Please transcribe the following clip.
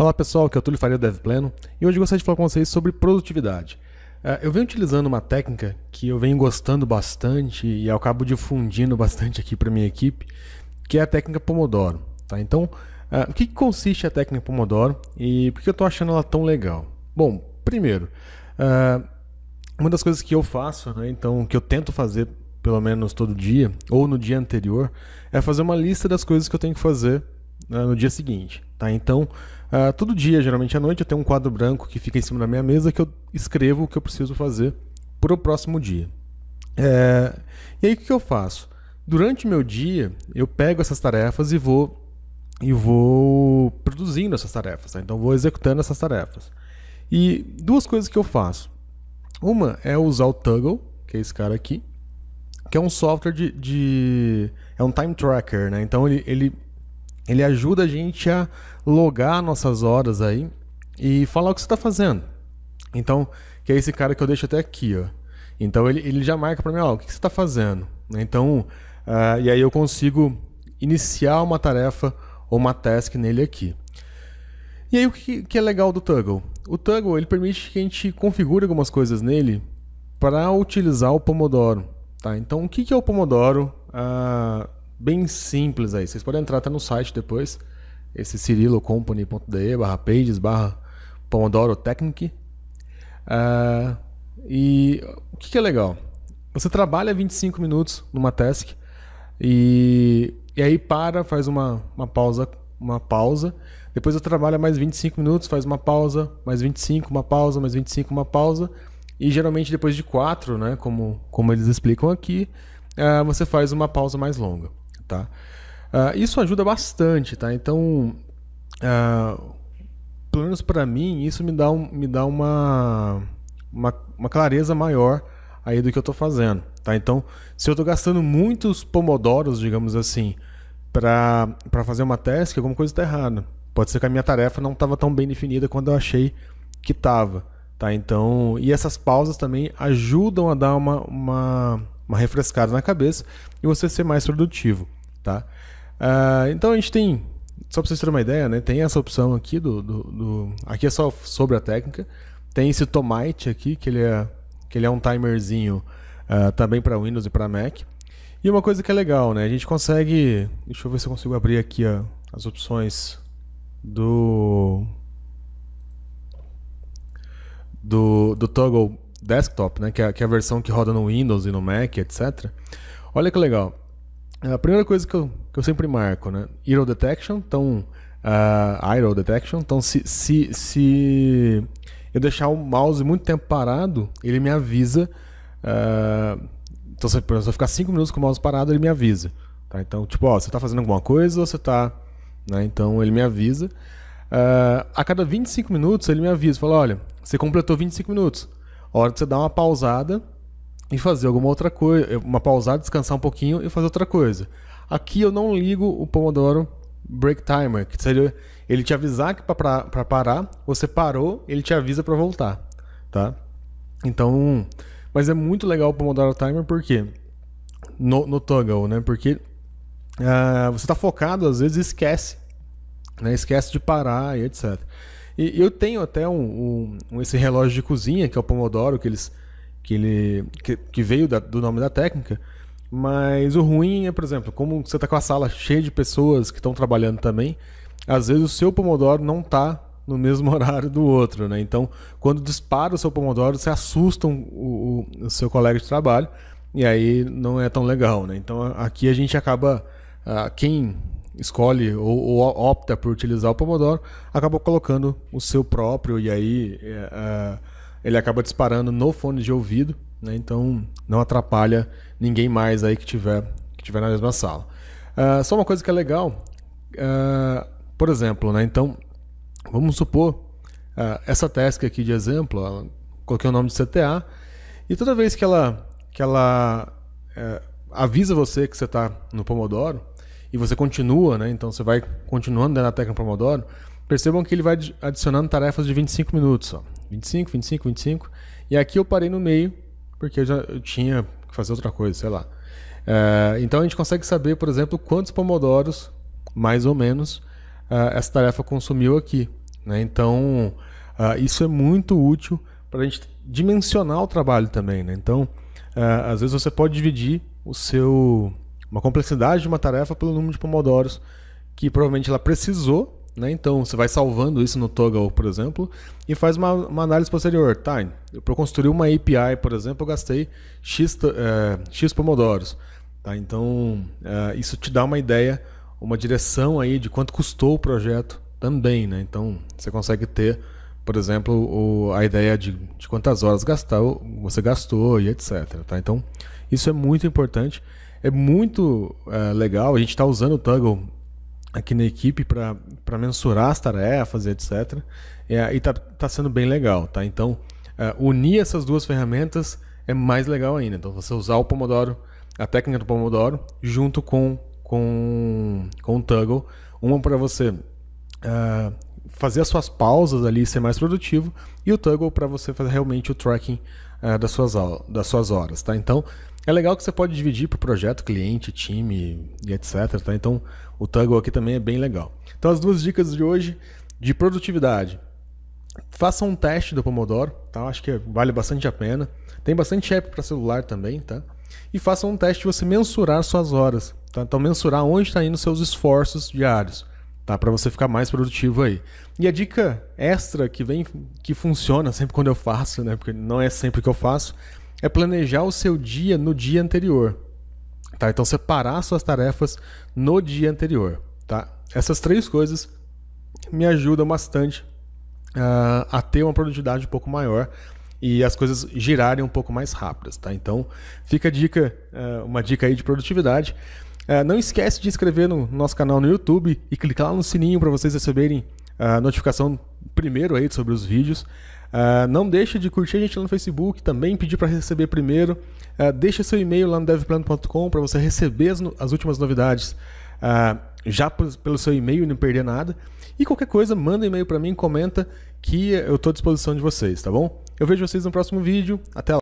Olá pessoal, aqui é o Túlio Faria do DevPleno e hoje eu gostaria de falar com vocês sobre produtividade. É, eu venho utilizando uma técnica que eu venho gostando bastante e eu acabo difundindo bastante aqui para minha equipe, que é a técnica Pomodoro. Tá? Então, é, o que consiste a técnica Pomodoro e por que eu estou achando ela tão legal? Bom, primeiro, é, uma das coisas que eu faço, né, então que eu tento fazer pelo menos todo dia ou no dia anterior, é fazer uma lista das coisas que eu tenho que fazer né, no dia seguinte. Tá? Então, uh, todo dia, geralmente à noite, eu tenho um quadro branco que fica em cima da minha mesa que eu escrevo o que eu preciso fazer para o próximo dia. É... E aí, o que eu faço? Durante o meu dia, eu pego essas tarefas e vou e vou produzindo essas tarefas. Tá? Então, vou executando essas tarefas. E duas coisas que eu faço. Uma é usar o Toggle, que é esse cara aqui, que é um software de, de. é um time tracker, né? Então ele, ele ele ajuda a gente a logar nossas horas aí e falar o que você está fazendo. Então, que é esse cara que eu deixo até aqui, ó. Então ele, ele já marca para mim, ó, o que, você está fazendo? Né, então, uh, e aí eu consigo iniciar uma tarefa ou uma task nele aqui. E aí o que, que é legal do Toggle? O Toggle ele permite que a gente configure algumas coisas nele para utilizar o Pomodoro. Tá? Então o que, que é o Pomodoro? Uh, bem simples aí. Vocês podem entrar até no site depois, esse cirilocompany.de barra pages barra Pomodoro Technic. Uh, e o que, que, é legal? Você trabalha 25 minutos numa task e, e aí para, faz uma, uma pausa, uma pausa. Depois você trabalha mais 25 minutos, faz uma pausa, mais 25, uma pausa, mais 25, uma pausa. E geralmente depois de quatro, né, como, como eles explicam aqui, uh, você faz uma pausa mais longa tá? Uh, isso ajuda bastante, tá? Então, uh, ah, pelo menos para mim, isso me dá, um, me dá uma, uma, uma clareza maior aí do que eu estou fazendo, tá? Então, se eu estou gastando muitos pomodoros, digamos assim, para fazer uma task, alguma coisa está errada. Pode ser que a minha tarefa não estava tão bem definida quando eu achei que estava, tá? Então, e essas pausas também ajudam a dar uma, uma, uma refrescada na cabeça e você ser mais produtivo. Tá? Uh, então a gente tem, só para vocês terem uma ideia, né? tem essa opção aqui do, do, do, Aqui é só sobre a técnica. Tem esse Tomite aqui, que ele é, que ele é um timerzinho uh, também para Windows e para Mac. E uma coisa que é legal, né? A gente consegue. Deixa eu ver se eu consigo abrir aqui as opções do. Do, do Toggle Desktop, né? Que é, que é a versão que roda no Windows e no Mac, etc. Olha que legal. É, a primeira coisa que eu, que eu sempre marco, né? Hero Detection, então. Uh, ah, Idle Detection. Então, se, se, se eu deixar o mouse muito tempo parado, ele me avisa. Uh, então, se, eu ficar 5 minutos com o mouse parado, ele me avisa. Tá? Então, tipo, ó, você está fazendo alguma coisa ou você está. Né? Então, ele me avisa. Uh, a cada 25 minutos, ele me avisa: fala, olha, você completou 25 minutos. A hora de você dar uma pausada e fazer alguma outra coisa, uma pausada, descansar um pouquinho e fazer outra coisa. Aqui eu não ligo o Pomodoro Break Timer, que seria ele te avisar que para parar, você parou, ele te avisa para voltar, tá? Então, mas é muito legal o Pomodoro Timer porque no, no Toggle, né? Porque uh, você está focado às vezes esquece, né? Esquece de parar e etc. E eu tenho até um, um, esse relógio de cozinha que é o Pomodoro que eles que ele que, que veio da, do nome da técnica. Mas o ruim é, por exemplo, como você está com a sala cheia de pessoas que estão trabalhando também, às vezes o seu Pomodoro não está no mesmo horário do outro, né? Então, quando dispara o seu Pomodoro, você assusta o, o, o seu colega de trabalho e aí não é tão legal, né? Então, aqui a gente acaba, uh, quem escolhe ou, ou, opta por utilizar o Pomodoro, acaba colocando o seu próprio e aí... Uh, ele acaba disparando no fone de ouvido, né? Então não atrapalha ninguém mais aí que tiver, que tiver na mesma sala. Uh, só uma coisa que é legal, uh, por exemplo, né? Então vamos supor uh, essa task aqui de exemplo, coloquei o nome de CTA e toda vez que ela que ela eh, avisa você que você está no Pomodoro e você continua, né? Então você vai continuando na técnica Pomodoro. Percebam que ele vai adicionando tarefas de 25 minutos. Ó. 25, 25, 25. E aqui eu parei no meio, porque eu já eu tinha que fazer outra coisa, sei lá. Eh, então a gente consegue saber, por exemplo, quantos pomodoros, mais ou menos, uh, essa tarefa consumiu aqui. Né? Então uh, isso é muito útil para a gente dimensionar o trabalho também. Né? Então, às vezes você pode dividir o seu uma complexidade de uma tarefa pelo número de pomodoros que provavelmente ela precisou né? Então, você vai salvando isso no Toggle, por exemplo, e faz uma, uma análise posterior. Tá, para construir uma API, por exemplo, eu gastei X, é, X pomodoros. Tá? Então, é, isso te dá uma ideia, uma direção aí de quanto custou o projeto também. Né? Então, você consegue ter, por exemplo, o, a ideia de, de quantas horas gastar, você gastou e etc. Tá? Então, isso é muito importante. É muito é, legal, a gente está usando o Toggle aqui na equipe para mensurar as tarefas, etc. É, e tá, tá sendo bem legal, tá? Então, é, unir essas duas ferramentas é mais legal ainda. Então, você usar o Pomodoro, a técnica do Pomodoro, junto com, com, com o Tuggle, Uma para você é, fazer as suas pausas ali e ser mais produtivo, e o Tuggle para você fazer realmente o tracking é, das, suas, das suas horas, tá? Então, é legal que você pode dividir por projeto, cliente, time e etc. Tá? Então o Tuggle aqui também é bem legal. Então as duas dicas de hoje de produtividade. Faça um teste do Pomodoro, tá? Acho que vale bastante a pena. Tem bastante app para celular também, tá? E faça um teste de você mensurar suas horas, tá? Então mensurar onde está indo seus esforços diários, tá? Para você ficar mais produtivo aí. E a dica extra que vem, que funciona sempre quando eu faço, né? Porque não é sempre que eu faço, é planejar o seu dia no dia anterior. Tá? Então, separar suas tarefas no dia anterior. Tá? Essas três coisas me ajudam bastante uh, a ter uma produtividade um pouco maior e as coisas girarem um pouco mais rápidas. Tá? Então, fica a dica, uh, uma dica aí de produtividade. Uh, não esquece de inscrever no nosso canal no YouTube e clicar lá no sininho para vocês receberem a notificação primeiro aí sobre os vídeos. Uh, não deixa de curtir a gente lá no Facebook, também pedir para receber primeiro. Uh, ah, deixa seu e-mail lá no devplano.com para você receber as, as últimas novidades uh, já pelo seu e-mail e não perder nada. E qualquer coisa, manda e-mail para mim, comenta que eu estou à disposição de vocês, tá bom? Eu vejo vocês no próximo vídeo. Até lá!